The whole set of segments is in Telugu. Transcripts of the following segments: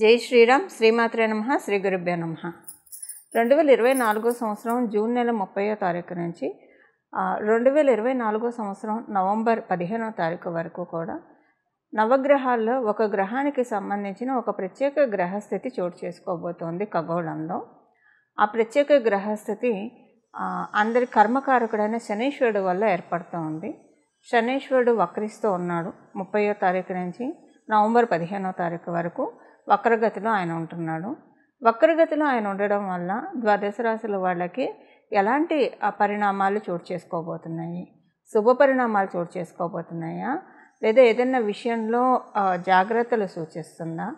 జై శ్రీరామ్ శ్రీమాత్రే నమ శ్రీ గురుభ్యో నమ రెండు వేల ఇరవై నాలుగో సంవత్సరం జూన్ నెల ముప్పయో తారీఖు నుంచి రెండు వేల ఇరవై నాలుగో సంవత్సరం నవంబర్ పదిహేనో తారీఖు వరకు కూడా నవగ్రహాల్లో ఒక గ్రహానికి సంబంధించిన ఒక ప్రత్యేక గ్రహస్థితి చోటు చేసుకోబోతోంది ఖగోళంలో ఆ ప్రత్యేక గ్రహస్థితి అందరి కర్మకారకుడైన శనీశ్వరుడు వల్ల ఏర్పడుతూ ఉంది శనీశ్వరుడు వక్రిస్తూ ఉన్నాడు ముప్పయో తారీఖు నుంచి నవంబర్ పదిహేనో తారీఖు వరకు వక్రగతిలో ఆయన ఉంటున్నాడు వక్రగతిలో ఆయన ఉండడం వల్ల ద్వాదశ రాశుల వాళ్ళకి ఎలాంటి పరిణామాలు చోటు చేసుకోబోతున్నాయి శుభ పరిణామాలు చోటు చేసుకోబోతున్నాయా లేదా ఏదైనా విషయంలో జాగ్రత్తలు సూచిస్తుందా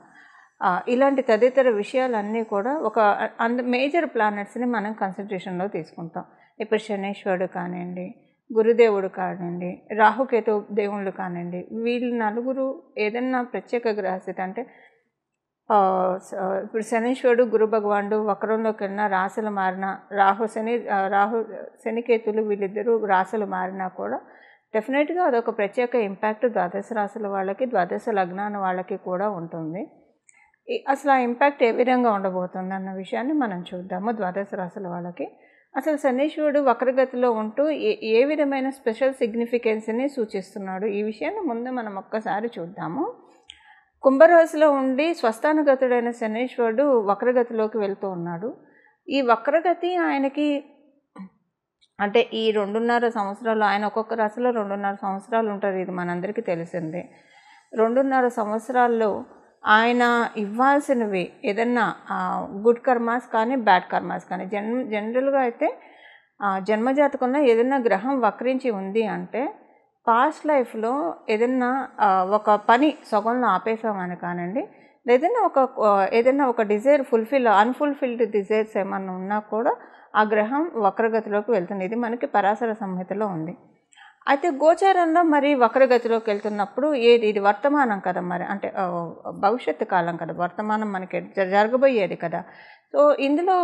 ఇలాంటి తదితర విషయాలన్నీ కూడా ఒక అంద మేజర్ ప్లానెట్స్ని మనం కన్సన్ట్రేషన్లో తీసుకుంటాం ఇప్పుడు శనీశ్వరుడు కానివ్వండి గురుదేవుడు కానివ్వండి రాహుకేతు దేవుళ్ళు కానివ్వండి వీళ్ళు నలుగురు ఏదన్నా ప్రత్యేక గ్రహస్థితి అంటే ఇప్పుడు శనీశ్వరుడు గురు భగవానుడు వక్రంలోకి వెళ్ళిన రాసులు మారిన రాహు శని రాహు శనికేతులు వీళ్ళిద్దరూ రాసులు మారినా కూడా డెఫినెట్గా అదొక ప్రత్యేక ఇంపాక్ట్ ద్వాదశ రాసుల వాళ్ళకి ద్వాదశ లగ్నాన వాళ్ళకి కూడా ఉంటుంది అసలు ఆ ఇంపాక్ట్ ఏ విధంగా ఉండబోతుంది అన్న విషయాన్ని మనం చూద్దాము ద్వాదశ రాసుల వాళ్ళకి అసలు శనీశ్వరుడు వక్రగతిలో ఉంటూ ఏ ఏ విధమైన స్పెషల్ సిగ్నిఫికెన్స్ని సూచిస్తున్నాడు ఈ విషయాన్ని ముందు మనం ఒక్కసారి చూద్దాము కుంభరాశిలో ఉండి స్వస్థానుగతుడైన శనీశ్వరుడు వక్రగతిలోకి వెళ్తూ ఉన్నాడు ఈ వక్రగతి ఆయనకి అంటే ఈ రెండున్నర సంవత్సరాలు ఆయన ఒక్కొక్క రాశిలో రెండున్నర సంవత్సరాలు ఉంటారు ఇది మనందరికీ తెలిసిందే రెండున్నర సంవత్సరాల్లో ఆయన ఇవ్వాల్సినవి ఏదన్నా గుడ్ కర్మాస్ కానీ బ్యాడ్ కర్మాస్ కానీ జన్ జనరల్గా అయితే జన్మజాతకున్న ఏదైనా గ్రహం వక్రించి ఉంది అంటే పాస్ట్ లైఫ్లో ఏదైనా ఒక పని సగంలో ఆపేసామని కానండి ఏదైనా ఒక ఏదైనా ఒక డిజైర్ ఫుల్ఫిల్ అన్ఫుల్ఫిల్డ్ డిజైర్స్ ఏమన్నా ఉన్నా కూడా ఆ గ్రహం వక్రగతిలోకి వెళ్తుంది ఇది మనకి పరాశర సంహితలో ఉంది అయితే గోచారంలో మరి వక్రగతిలోకి వెళ్తున్నప్పుడు ఏది ఇది వర్తమానం కదా మరి అంటే భవిష్యత్తు కాలం కదా వర్తమానం మనకి జరగబోయేది కదా సో ఇందులో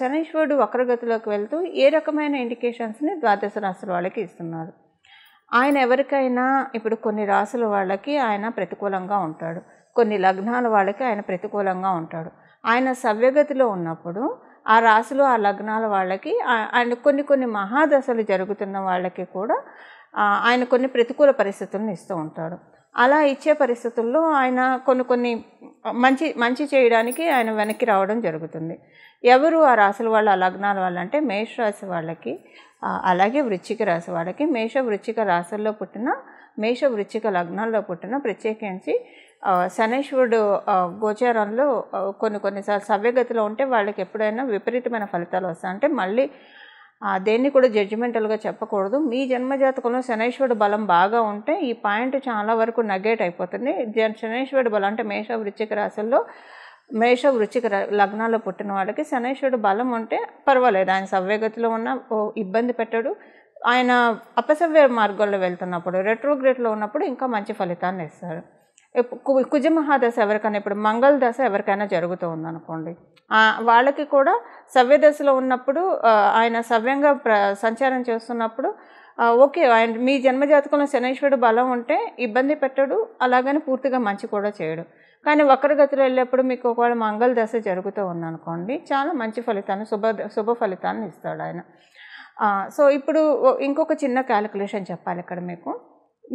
శనీశ్వరుడు వక్రగతిలోకి వెళ్తూ ఏ రకమైన ఇండికేషన్స్ని ద్వాదశ రాశుల వాళ్ళకి ఇస్తున్నారు ఆయన ఎవరికైనా ఇప్పుడు కొన్ని రాసుల వాళ్ళకి ఆయన ప్రతికూలంగా ఉంటాడు కొన్ని లగ్నాల వాళ్ళకి ఆయన ప్రతికూలంగా ఉంటాడు ఆయన సవ్యగతిలో ఉన్నప్పుడు ఆ రాసులు ఆ లగ్నాల వాళ్ళకి ఆయన కొన్ని కొన్ని మహాదశలు జరుగుతున్న వాళ్ళకి కూడా ఆయన కొన్ని ప్రతికూల పరిస్థితులను ఇస్తూ ఉంటాడు అలా ఇచ్చే పరిస్థితుల్లో ఆయన కొన్ని కొన్ని మంచి మంచి చేయడానికి ఆయన వెనక్కి రావడం జరుగుతుంది ఎవరు ఆ రాసుల వాళ్ళ లగ్నాల వాళ్ళంటే మేషరాశి వాళ్ళకి అలాగే వృచ్చిక రాశి వాళ్ళకి మేష వృచ్చిక రాసుల్లో పుట్టిన మేష వృచ్చిక లగ్నాల్లో పుట్టిన ప్రత్యేకించి శనేశ్వరుడు గోచారంలో కొన్ని కొన్నిసార్లు సవ్యగతిలో ఉంటే వాళ్ళకి ఎప్పుడైనా విపరీతమైన ఫలితాలు వస్తాయంటే మళ్ళీ దేన్ని కూడా జడ్జిమెంటల్గా చెప్పకూడదు మీ జన్మజాతకంలో శనైశ్వరుడు బలం బాగా ఉంటే ఈ పాయింట్ చాలా వరకు నగేట్ అయిపోతుంది శనైశ్వరుడు బలం అంటే మేష వృచ్చిక రాశుల్లో మేష వృచ్చిక లగ్నాల్లో పుట్టిన వాళ్ళకి శనైశ్వరుడు బలం ఉంటే పర్వాలేదు ఆయన సవ్యగతిలో ఉన్న ఇబ్బంది పెట్టాడు ఆయన అపసవ్య మార్గంలో వెళ్తున్నప్పుడు రెట్రోగ్రేట్లో ఉన్నప్పుడు ఇంకా మంచి ఫలితాన్ని ఇస్తారు కుజమహాదశ ఎవరికైనా ఇప్పుడు మంగళ దశ ఎవరికైనా జరుగుతూ ఉందనుకోండి వాళ్ళకి కూడా సవ్య దశలో ఉన్నప్పుడు ఆయన సవ్యంగా ప్ర సంచారం చేస్తున్నప్పుడు ఓకే ఆయన మీ జన్మజాతకంలో శనేశ్వరుడు బలం ఉంటే ఇబ్బంది పెట్టడు అలాగని పూర్తిగా మంచి కూడా చేయడు కానీ గతిలో వెళ్ళేప్పుడు మీకు ఒకవేళ మంగళ దశ జరుగుతూ ఉందనుకోండి చాలా మంచి ఫలితాన్ని శుభ శుభ ఫలితాన్ని ఇస్తాడు ఆయన సో ఇప్పుడు ఇంకొక చిన్న క్యాలిక్యులేషన్ చెప్పాలి ఇక్కడ మీకు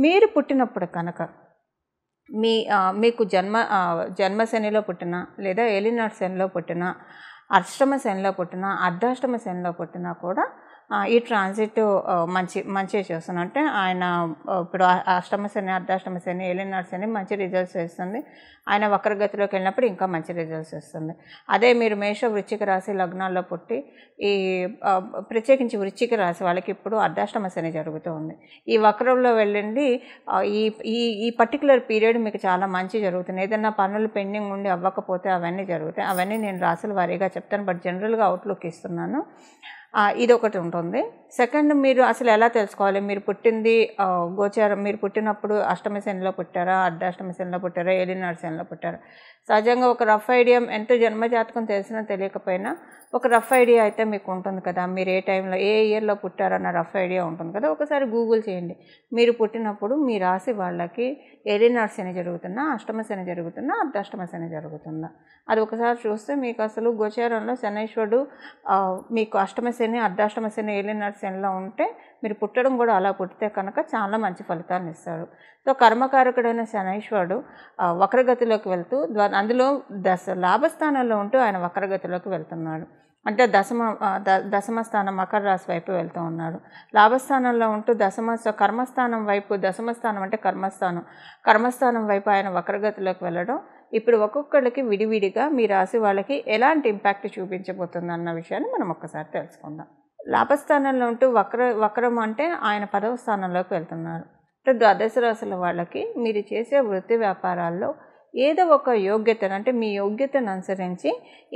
మీరు పుట్టినప్పుడు కనుక మీ మీకు జన్మ జన్మశనిలో పుట్టిన లేదా ఎలినాడు శనిలో పుట్టిన అష్టమ శనిలో పుట్టిన అర్ధాష్టమ శనిలో పుట్టినా కూడా ఈ ట్రాన్సిట్ మంచి మంచిగా చేస్తున్నా అంటే ఆయన ఇప్పుడు అష్టమ శని అర్ధాష్టమ శని ఏలినాడు శని మంచి రిజల్ట్స్ వేస్తుంది ఆయన వక్రగతిలోకి వెళ్ళినప్పుడు ఇంకా మంచి రిజల్ట్స్ వస్తుంది అదే మీరు మేష వృచ్చిక రాశి లగ్నాల్లో పుట్టి ఈ ప్రత్యేకించి వృచ్చిక రాశి వాళ్ళకి ఇప్పుడు అర్ధాష్టమ శని జరుగుతూ ఉంది ఈ వక్రంలో వెళ్ళండి ఈ ఈ ఈ పర్టికులర్ పీరియడ్ మీకు చాలా మంచి జరుగుతుంది ఏదైనా పనులు పెండింగ్ ఉండి అవ్వకపోతే అవన్నీ జరుగుతాయి అవన్నీ నేను రాసుల వారీగా చెప్తాను బట్ జనరల్గా అవుట్లుక్ ఇస్తున్నాను ఇది ఒకటి ఉంటుంది సెకండ్ మీరు అసలు ఎలా తెలుసుకోవాలి మీరు పుట్టింది గోచారం మీరు పుట్టినప్పుడు అష్టమి శనిలో పుట్టారా అష్టమ శనిలో పుట్టారా ఏలినాడు శనిలో పుట్టారా సహజంగా ఒక రఫ్ ఐడియా ఎంత జన్మజాతకం తెలిసినా తెలియకపోయినా ఒక రఫ్ ఐడియా అయితే మీకు ఉంటుంది కదా మీరు ఏ టైంలో ఏ ఇయర్లో పుట్టారన్న రఫ్ ఐడియా ఉంటుంది కదా ఒకసారి గూగుల్ చేయండి మీరు పుట్టినప్పుడు మీ రాశి వాళ్ళకి ఏలినాడు శని జరుగుతున్నా అష్టమ శని జరుగుతున్నా అర్ధాష్టమ శని జరుగుతుందా అది ఒకసారి చూస్తే మీకు అసలు గోచారంలో శనైశ్వరుడు మీకు అష్టమ శని అర్ధాష్టమ శని ఏలినాడు శనిలో ఉంటే మీరు పుట్టడం కూడా అలా పుట్టితే కనుక చాలా మంచి ఫలితాలను ఇస్తాడు సో కర్మకారకుడైన శనైశ్వరుడు వక్రగతిలోకి వెళ్తూ అందులో దశ లాభస్థానంలో ఉంటూ ఆయన వక్రగతిలోకి వెళ్తున్నాడు అంటే దశమ ద దశమస్థానం మకర రాశి వైపు వెళ్తూ ఉన్నాడు లాభస్థానంలో ఉంటూ దశమ కర్మస్థానం వైపు దశమస్థానం అంటే కర్మస్థానం కర్మస్థానం వైపు ఆయన వక్రగతిలోకి వెళ్ళడం ఇప్పుడు ఒక్కొక్కళ్ళకి విడివిడిగా మీ రాశి వాళ్ళకి ఎలాంటి ఇంపాక్ట్ చూపించబోతుంది అన్న విషయాన్ని మనం ఒక్కసారి తెలుసుకుందాం లాభస్థానంలో ఉంటూ వక్ర వక్రం అంటే ఆయన పదవ స్థానంలోకి వెళ్తున్నారు అంటే ద్వాదశ రాశుల వాళ్ళకి మీరు చేసే వృత్తి వ్యాపారాల్లో ఏదో ఒక యోగ్యతను అంటే మీ యోగ్యతను అనుసరించి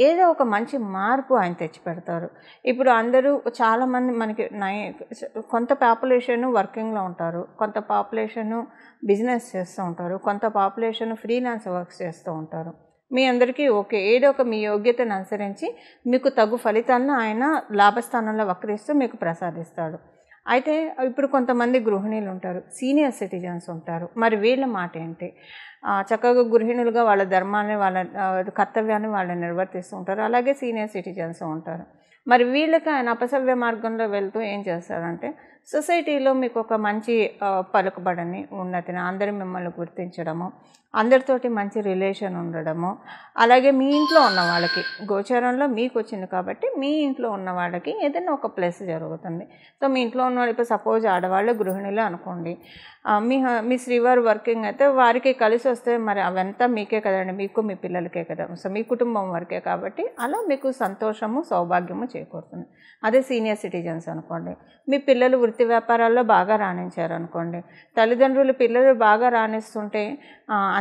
ఏదో ఒక మంచి మార్పు ఆయన తెచ్చిపెడతారు ఇప్పుడు అందరూ చాలామంది మనకి నై కొంత పాపులేషను వర్కింగ్లో ఉంటారు కొంత పాపులేషను బిజినెస్ చేస్తూ ఉంటారు కొంత పాపులేషన్ ఫ్రీలాన్స్ వర్క్స్ చేస్తూ ఉంటారు మీ అందరికీ ఓకే ఏదో ఒక మీ యోగ్యతను అనుసరించి మీకు తగు ఫలితాలను ఆయన లాభస్థానంలో వక్రిస్తూ మీకు ప్రసాదిస్తాడు అయితే ఇప్పుడు కొంతమంది గృహిణులు ఉంటారు సీనియర్ సిటిజన్స్ ఉంటారు మరి వీళ్ళ మాట ఏంటి చక్కగా గృహిణులుగా వాళ్ళ ధర్మాన్ని వాళ్ళ కర్తవ్యాన్ని వాళ్ళు నిర్వర్తిస్తూ ఉంటారు అలాగే సీనియర్ సిటిజన్స్ ఉంటారు మరి వీళ్ళకి ఆయన అపసవ్య మార్గంలో వెళ్తూ ఏం చేస్తారంటే సొసైటీలో మీకు ఒక మంచి పలుకుబడని ఉన్నతిని అందరూ మిమ్మల్ని గుర్తించడము అందరితోటి మంచి రిలేషన్ ఉండడము అలాగే మీ ఇంట్లో ఉన్న వాళ్ళకి గోచారంలో మీకు వచ్చింది కాబట్టి మీ ఇంట్లో ఉన్న వాళ్ళకి ఏదైనా ఒక ప్లస్ జరుగుతుంది సో మీ ఇంట్లో ఉన్న వాళ్ళు ఇప్పుడు సపోజ్ ఆడవాళ్ళు గృహిణులు అనుకోండి మీ మీ శ్రీవారు వర్కింగ్ అయితే వారికి కలిసి వస్తే మరి అవంతా మీకే కదండి మీకు మీ పిల్లలకే కదా సో మీ కుటుంబం వరకే కాబట్టి అలా మీకు సంతోషము సౌభాగ్యము చేకూరుతుంది అదే సీనియర్ సిటిజన్స్ అనుకోండి మీ పిల్లలు వృత్తి వ్యాపారాల్లో బాగా రాణించారు అనుకోండి తల్లిదండ్రులు పిల్లలు బాగా రాణిస్తుంటే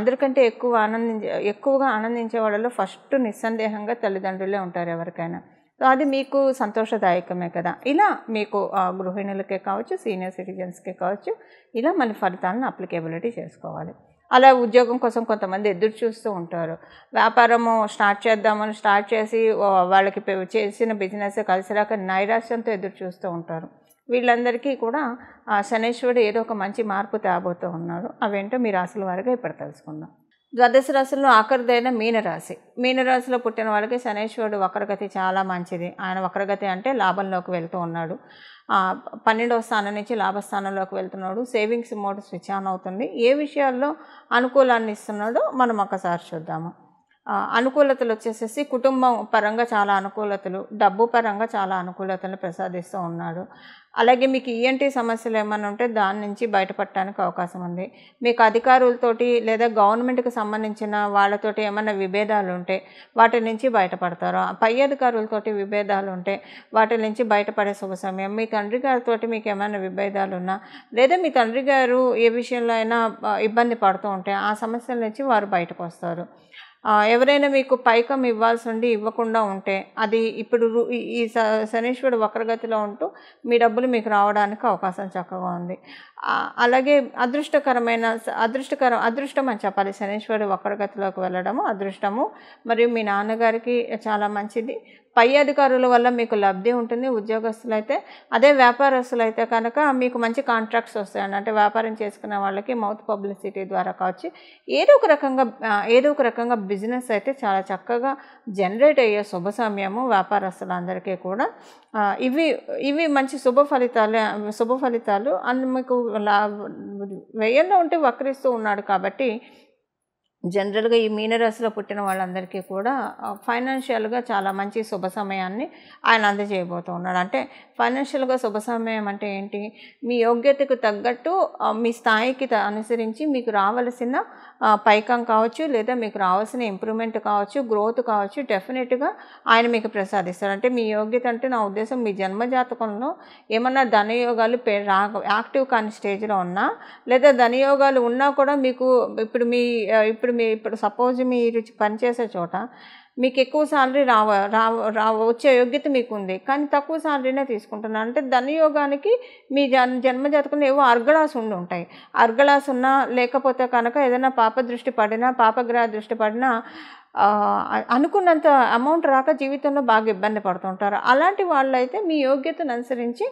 అందరికంటే ఎక్కువ ఆనందించే ఎక్కువగా ఆనందించే వాళ్ళలో ఫస్ట్ నిస్సందేహంగా తల్లిదండ్రులే ఉంటారు ఎవరికైనా సో అది మీకు సంతోషదాయకమే కదా ఇలా మీకు గృహిణులకే కావచ్చు సీనియర్ సిటిజన్స్కే కావచ్చు ఇలా మన ఫలితాలను అప్లికేబిలిటీ చేసుకోవాలి అలా ఉద్యోగం కోసం కొంతమంది ఎదురు చూస్తూ ఉంటారు వ్యాపారము స్టార్ట్ చేద్దామని స్టార్ట్ చేసి వాళ్ళకి చేసిన బిజినెస్ కలిసిరాక నైరాశ్యంతో ఎదురు చూస్తూ ఉంటారు వీళ్ళందరికీ కూడా ఆ శనేశ్వరుడు ఏదో ఒక మంచి మార్పు తేబోతూ ఉన్నాడు అవేంటో మీ రాశుల వారిగా ఇప్పుడు తెలుసుకుందాం ద్వాదశ రాశుల్లో ఆఖరిదైన మీనరాశి మీనరాశిలో పుట్టిన వాళ్ళకి శనేశ్వరుడు వక్రగతి చాలా మంచిది ఆయన వక్రగతి అంటే లాభంలోకి వెళ్తూ ఉన్నాడు పన్నెండవ స్థానం నుంచి లాభస్థానంలోకి వెళ్తున్నాడు సేవింగ్స్ మోడ్ స్విచ్ ఆన్ అవుతుంది ఏ విషయాల్లో అనుకూలాన్ని ఇస్తున్నాడో మనం ఒకసారి చూద్దాము అనుకూలతలు వచ్చేసేసి కుటుంబం పరంగా చాలా అనుకూలతలు డబ్బు పరంగా చాలా అనుకూలతలు ప్రసాదిస్తూ ఉన్నాడు అలాగే మీకు ఈఎన్టీ e సమస్యలు ఏమైనా ఉంటే దాని నుంచి బయటపడటానికి అవకాశం ఉంది మీకు అధికారులతోటి లేదా గవర్నమెంట్కి సంబంధించిన వాళ్ళతోటి ఏమైనా విభేదాలు ఉంటే వాటి నుంచి బయటపడతారు పై అధికారులతోటి విభేదాలు ఉంటే వాటి నుంచి బయటపడే శుభ సమయం మీ తండ్రి గారితో మీకు ఏమైనా విభేదాలు ఉన్నా లేదా మీ తండ్రి గారు ఏ విషయంలో అయినా ఇబ్బంది పడుతూ ఉంటే ఆ సమస్యల నుంచి వారు బయటకు వస్తారు ఎవరైనా మీకు పైకం ఇవ్వాల్సి ఉండి ఇవ్వకుండా ఉంటే అది ఇప్పుడు ఈ శనీశ్వరుడు వక్రగతిలో ఉంటూ మీ డబ్బులు మీకు రావడానికి అవకాశం చక్కగా ఉంది అలాగే అదృష్టకరమైన అదృష్టకరం అదృష్టం అని చెప్పాలి శనీశ్వరుడు వక్రగతిలోకి వెళ్ళడము అదృష్టము మరియు మీ నాన్నగారికి చాలా మంచిది పై అధికారుల వల్ల మీకు లబ్ధి ఉంటుంది ఉద్యోగస్తులు అయితే అదే వ్యాపారస్తులైతే కనుక మీకు మంచి కాంట్రాక్ట్స్ వస్తాయండి అంటే వ్యాపారం చేసుకునే వాళ్ళకి మౌత్ పబ్లిసిటీ ద్వారా కావచ్చు ఏదో ఒక రకంగా ఏదో ఒక రకంగా బిజినెస్ అయితే చాలా చక్కగా జనరేట్ అయ్యే శుభ సమయము వ్యాపారస్తులందరికీ కూడా ఇవి ఇవి మంచి శుభ ఫలితాలు శుభ ఫలితాలు అండ్ మీకు వ్యయంలో ఉంటే వక్రిస్తూ ఉన్నాడు కాబట్టి జనరల్గా ఈ మీనరాశిలో పుట్టిన వాళ్ళందరికీ కూడా ఫైనాన్షియల్గా చాలా మంచి శుభ సమయాన్ని ఆయన అందజేయబోతూ ఉన్నాడు అంటే ఫైనాన్షియల్గా శుభ సమయం అంటే ఏంటి మీ యోగ్యతకు తగ్గట్టు మీ స్థాయికి అనుసరించి మీకు రావాల్సిన పైకం కావచ్చు లేదా మీకు రావాల్సిన ఇంప్రూవ్మెంట్ కావచ్చు గ్రోత్ కావచ్చు డెఫినెట్గా ఆయన మీకు ప్రసాదిస్తారు అంటే మీ యోగ్యత అంటే నా ఉద్దేశం మీ జన్మజాతకంలో ఏమన్నా ధనయోగాలు రా యాక్టివ్ కాని స్టేజ్లో ఉన్నా లేదా ధనయోగాలు ఉన్నా కూడా మీకు ఇప్పుడు మీ ఇప్పుడు మీ ఇప్పుడు సపోజ్ మీరు పనిచేసే చోట మీకు ఎక్కువ శాలరీ రావ రావ వచ్చే యోగ్యత మీకు ఉంది కానీ తక్కువ శాలరీనే తీసుకుంటున్నారు అంటే ధనయోగానికి మీ జన్ జన్మజాతకంలో ఏవో అర్గళాస్ ఉండి ఉంటాయి అర్గళాస్ ఉన్నా లేకపోతే కనుక ఏదైనా పాప దృష్టి పడినా పాపగ్రహ దృష్టి పడినా అనుకున్నంత అమౌంట్ రాక జీవితంలో బాగా ఇబ్బంది పడుతుంటారు అలాంటి వాళ్ళైతే మీ యోగ్యతను అనుసరించి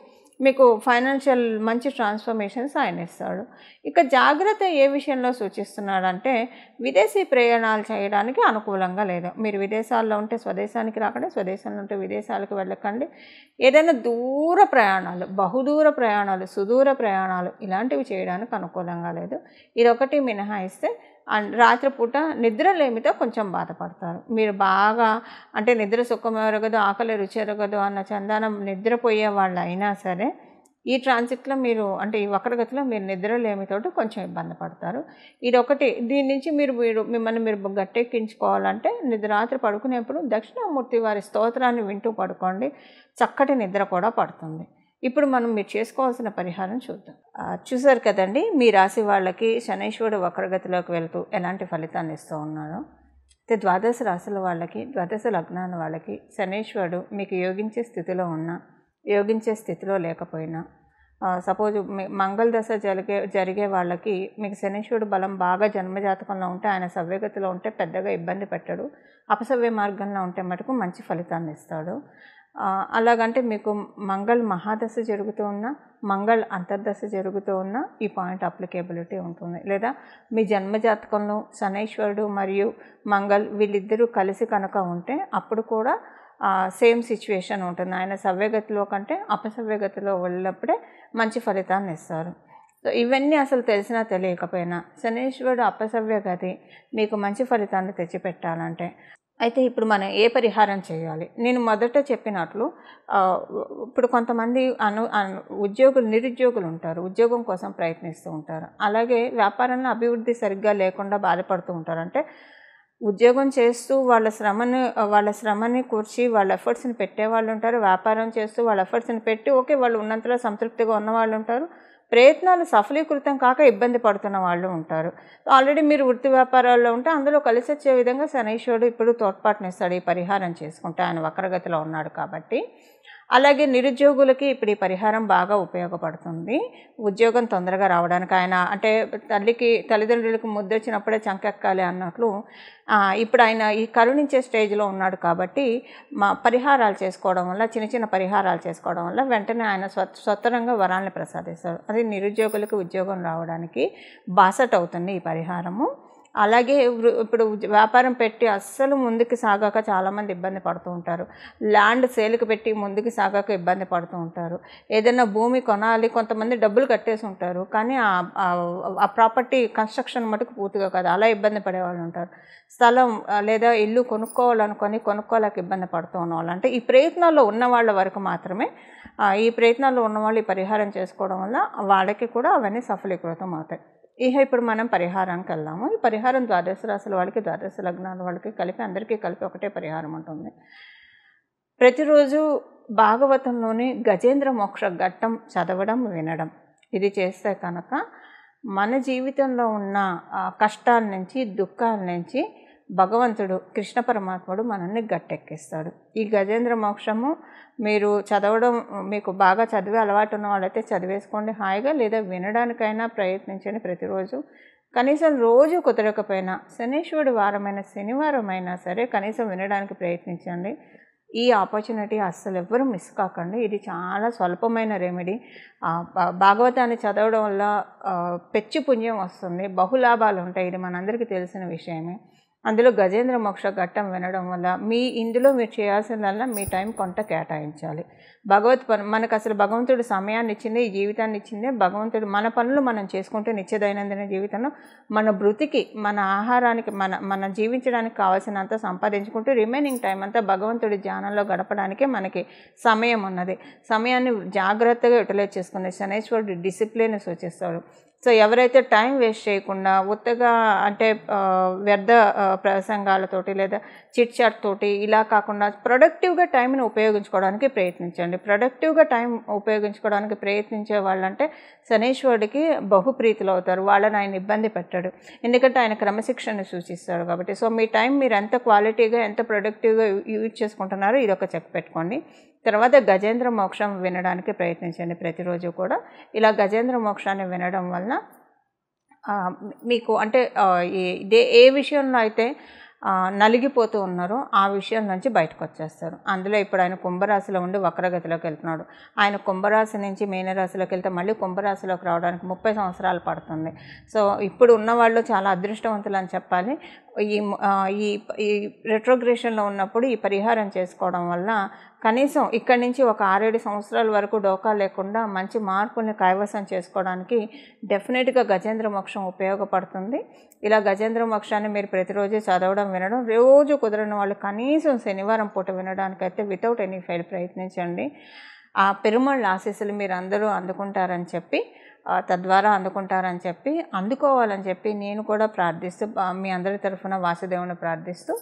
మీకు ఫైనాన్షియల్ మంచి ట్రాన్స్ఫర్మేషన్స్ ఆయన ఇస్తాడు ఇక జాగ్రత్త ఏ విషయంలో సూచిస్తున్నాడంటే విదేశీ ప్రయాణాలు చేయడానికి అనుకూలంగా లేదు మీరు విదేశాల్లో ఉంటే స్వదేశానికి రాకండి స్వదేశంలో ఉంటే విదేశాలకు వెళ్ళకండి ఏదైనా దూర ప్రయాణాలు బహుదూర ప్రయాణాలు సుదూర ప్రయాణాలు ఇలాంటివి చేయడానికి అనుకూలంగా లేదు ఇది ఒకటి మినహాయిస్తే రాత్రిపూట నిద్రలేమితో కొంచెం బాధపడతారు మీరు బాగా అంటే నిద్ర సుఖం ఎరగదు ఆకలి రుచి ఎరగదు అన్న చందానం నిద్రపోయే వాళ్ళు అయినా సరే ఈ ట్రాన్సిట్లో మీరు అంటే ఈ వక్రగతిలో మీరు నిద్రలేమితోటి కొంచెం ఇబ్బంది పడతారు ఇది ఒకటి దీని నుంచి మీరు మీరు మిమ్మల్ని మీరు గట్టెక్కించుకోవాలంటే నిద్ర రాత్రి పడుకునేప్పుడు దక్షిణామూర్తి వారి స్తోత్రాన్ని వింటూ పడుకోండి చక్కటి నిద్ర కూడా పడుతుంది ఇప్పుడు మనం మీరు చేసుకోవాల్సిన పరిహారం చూద్దాం చూసారు కదండి మీ రాశి వాళ్ళకి శనైశ్వరుడు వక్రగతిలోకి వెళ్తూ ఎలాంటి ఫలితాన్ని ఇస్తూ ఉన్నాడు అయితే ద్వాదశ రాశుల వాళ్ళకి ద్వాదశ లగ్నాల వాళ్ళకి శనైశ్వరుడు మీకు యోగించే స్థితిలో ఉన్నా యోగించే స్థితిలో లేకపోయినా సపోజ్ మంగళ దశ జరిగే జరిగే వాళ్ళకి మీకు శనీశ్వరుడు బలం బాగా జన్మజాతకంలో ఉంటే ఆయన సవ్యగతిలో ఉంటే పెద్దగా ఇబ్బంది పెట్టడు అపసవ్య మార్గంలో ఉంటే మటుకు మంచి ఫలితాన్ని ఇస్తాడు అలాగంటే మీకు మంగళ మహాదశ జరుగుతూ ఉన్న మంగళ అంతర్దశ జరుగుతూ ఉన్న ఈ పాయింట్ అప్లికేబిలిటీ ఉంటుంది లేదా మీ జన్మజాతకంలో శనైశ్వరుడు మరియు మంగళ్ వీళ్ళిద్దరూ కలిసి కనుక ఉంటే అప్పుడు కూడా సేమ్ సిచ్యువేషన్ ఉంటుంది ఆయన సవ్యగతిలో కంటే అపసవ్యగతిలో వెళ్ళినప్పుడే మంచి ఫలితాన్ని ఇస్తారు సో ఇవన్నీ అసలు తెలిసినా తెలియకపోయినా శనీశ్వరుడు అపసవ్య గతి మీకు మంచి ఫలితాన్ని తెచ్చిపెట్టాలంటే అయితే ఇప్పుడు మనం ఏ పరిహారం చేయాలి నేను మొదట చెప్పినట్లు ఇప్పుడు కొంతమంది అను ఉద్యోగులు నిరుద్యోగులు ఉంటారు ఉద్యోగం కోసం ప్రయత్నిస్తూ ఉంటారు అలాగే వ్యాపారంలో అభివృద్ధి సరిగ్గా లేకుండా బాధపడుతూ ఉంటారు అంటే ఉద్యోగం చేస్తూ వాళ్ళ శ్రమను వాళ్ళ శ్రమని కూర్చి వాళ్ళ ఎఫర్ట్స్ని పెట్టేవాళ్ళు ఉంటారు వ్యాపారం చేస్తూ వాళ్ళ ఎఫర్ట్స్ని పెట్టి ఓకే వాళ్ళు ఉన్నంతలో సంతృప్తిగా ఉన్నవాళ్ళు ఉంటారు ప్రయత్నాలు సఫలీకృతం కాక ఇబ్బంది పడుతున్న వాళ్ళు ఉంటారు ఆల్రెడీ మీరు వృత్తి వ్యాపారాల్లో ఉంటే అందులో కలిసి వచ్చే విధంగా శనైశ్వరుడు ఇప్పుడు తోడ్పాటునిస్తాడు ఈ పరిహారం చేసుకుంటే ఆయన వక్రగతిలో ఉన్నాడు కాబట్టి అలాగే నిరుద్యోగులకి ఇప్పుడు ఈ పరిహారం బాగా ఉపయోగపడుతుంది ఉద్యోగం తొందరగా రావడానికి ఆయన అంటే తల్లికి తల్లిదండ్రులకు ముద్దొచ్చినప్పుడే చంకెక్కాలి అన్నట్లు ఇప్పుడు ఆయన ఈ కరుణించే స్టేజ్లో ఉన్నాడు కాబట్టి మా పరిహారాలు చేసుకోవడం వల్ల చిన్న చిన్న పరిహారాలు చేసుకోవడం వల్ల వెంటనే ఆయన స్వతరంగా వరాలను ప్రసాదిస్తారు అది నిరుద్యోగులకు ఉద్యోగం రావడానికి బాసట్ అవుతుంది ఈ పరిహారము అలాగే ఇప్పుడు వ్యాపారం పెట్టి అస్సలు ముందుకు సాగాక చాలామంది ఇబ్బంది పడుతూ ఉంటారు ల్యాండ్ సేల్కి పెట్టి ముందుకు సాగాక ఇబ్బంది పడుతూ ఉంటారు ఏదైనా భూమి కొనాలి కొంతమంది డబ్బులు కట్టేసి ఉంటారు కానీ ఆ ప్రాపర్టీ కన్స్ట్రక్షన్ మటుకు పూర్తిగా కాదు అలా ఇబ్బంది పడేవాళ్ళు ఉంటారు స్థలం లేదా ఇల్లు కొనుక్కోవాలనుకొని కొనుక్కోలేక ఇబ్బంది పడుతూ ఉన్నవాళ్ళు అంటే ఈ ప్రయత్నాల్లో ఉన్న వాళ్ళ వరకు మాత్రమే ఈ ప్రయత్నాల్లో ఉన్నవాళ్ళు ఈ పరిహారం చేసుకోవడం వల్ల వాళ్ళకి కూడా అవన్నీ సఫలీకృతం అవుతాయి ఇహ ఇప్పుడు మనం పరిహారానికి వెళ్దాము ఈ పరిహారం ద్వాదశ రాశుల వాళ్ళకి ద్వాదశ లగ్నాల వాళ్ళకి కలిపి అందరికీ కలిపి ఒకటే పరిహారం ఉంటుంది ప్రతిరోజు భాగవతంలోని గజేంద్ర మోక్ష ఘట్టం చదవడం వినడం ఇది చేస్తే కనుక మన జీవితంలో ఉన్న కష్టాల నుంచి దుఃఖాల నుంచి భగవంతుడు కృష్ణ పరమాత్ముడు మనల్ని గట్టెక్కిస్తాడు ఈ గజేంద్ర మోక్షము మీరు చదవడం మీకు బాగా చదివే అలవాటు ఉన్న వాళ్ళైతే చదివేసుకోండి హాయిగా లేదా వినడానికైనా ప్రయత్నించండి ప్రతిరోజు కనీసం రోజు కుదరకపోయినా శనీశ్వరుడు వారమైన శనివారం అయినా సరే కనీసం వినడానికి ప్రయత్నించండి ఈ ఆపర్చునిటీ అస్సలు ఎవ్వరూ మిస్ కాకండి ఇది చాలా స్వల్పమైన రెమెడీ భాగవతాన్ని చదవడం వల్ల పెచ్చి పుణ్యం వస్తుంది బహులాభాలు ఉంటాయి ఇది మనందరికీ తెలిసిన విషయమే అందులో గజేంద్ర మోక్ష ఘట్టం వినడం వల్ల మీ ఇందులో మీరు చేయాల్సిందల్లా మీ టైం కొంత కేటాయించాలి భగవత్ పను మనకు అసలు భగవంతుడు సమయాన్ని ఇచ్చింది ఈ జీవితాన్ని ఇచ్చిందే భగవంతుడు మన పనులు మనం చేసుకుంటూ నిత్య దైనందిన జీవితంలో మన బ్రతికి మన ఆహారానికి మన మన జీవించడానికి కావాల్సినంత సంపాదించుకుంటూ రిమైనింగ్ టైం అంతా భగవంతుడి ధ్యానంలో గడపడానికే మనకి సమయం ఉన్నది సమయాన్ని జాగ్రత్తగా యూటిలైజ్ చేసుకునే శనేశ్వరుడు డిసిప్లిన్ సూచిస్తాడు సో ఎవరైతే టైం వేస్ట్ చేయకుండా ఉత్తగా అంటే వ్యర్థ ప్రసంగాలతోటి లేదా చిట్ చాట్ తోటి ఇలా కాకుండా ప్రొడక్టివ్గా టైంని ఉపయోగించుకోవడానికి ప్రయత్నించండి ప్రొడక్టివ్గా టైం ఉపయోగించుకోవడానికి ప్రయత్నించే వాళ్ళంటే శనేశ్వరుడికి బహుప్రీతులు అవుతారు వాళ్ళని ఆయన ఇబ్బంది పెట్టాడు ఎందుకంటే ఆయన క్రమశిక్షణను సూచిస్తాడు కాబట్టి సో మీ టైం మీరు ఎంత క్వాలిటీగా ఎంత ప్రొడక్టివ్గా యూజ్ చేసుకుంటున్నారో ఇది ఒక చెక్ పెట్టుకోండి తర్వాత గజేంద్ర మోక్షం వినడానికి ప్రయత్నించండి ప్రతిరోజు కూడా ఇలా గజేంద్ర మోక్షాన్ని వినడం వలన మీకు అంటే ఇదే ఏ విషయంలో అయితే నలిగిపోతూ ఉన్నారో ఆ విషయం నుంచి బయటకు వచ్చేస్తారు అందులో ఇప్పుడు ఆయన కుంభరాశిలో ఉండి వక్రగతిలోకి వెళ్తున్నాడు ఆయన కుంభరాశి నుంచి మీనరాశిలోకి వెళ్తే మళ్ళీ కుంభరాశిలోకి రావడానికి ముప్పై సంవత్సరాలు పడుతుంది సో ఇప్పుడు ఉన్నవాళ్ళు చాలా అదృష్టవంతులు అని చెప్పాలి ఈ ఈ ఈ రెట్రోగ్రేషన్లో ఉన్నప్పుడు ఈ పరిహారం చేసుకోవడం వల్ల కనీసం ఇక్కడి నుంచి ఒక ఆరేడు సంవత్సరాల వరకు డోకా లేకుండా మంచి మార్పుని కైవసం చేసుకోవడానికి డెఫినెట్గా గజేంద్ర మోక్షం ఉపయోగపడుతుంది ఇలా గజేంద్ర మోక్షాన్ని మీరు ప్రతిరోజు చదవడం వినడం రోజు కుదరని వాళ్ళు కనీసం శనివారం పూట వినడానికైతే వితౌట్ ఎనీ ఫెయిల్ ప్రయత్నించండి ఆ పెరుమళ్ళ ఆశీస్సులు మీరు అందరూ అందుకుంటారని చెప్పి తద్వారా అందుకుంటారని చెప్పి అందుకోవాలని చెప్పి నేను కూడా ప్రార్థిస్తూ మీ అందరి తరఫున వాసుదేవుని ప్రార్థిస్తూ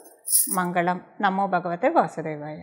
మంగళం నమో భగవతే వాసుదేవాయ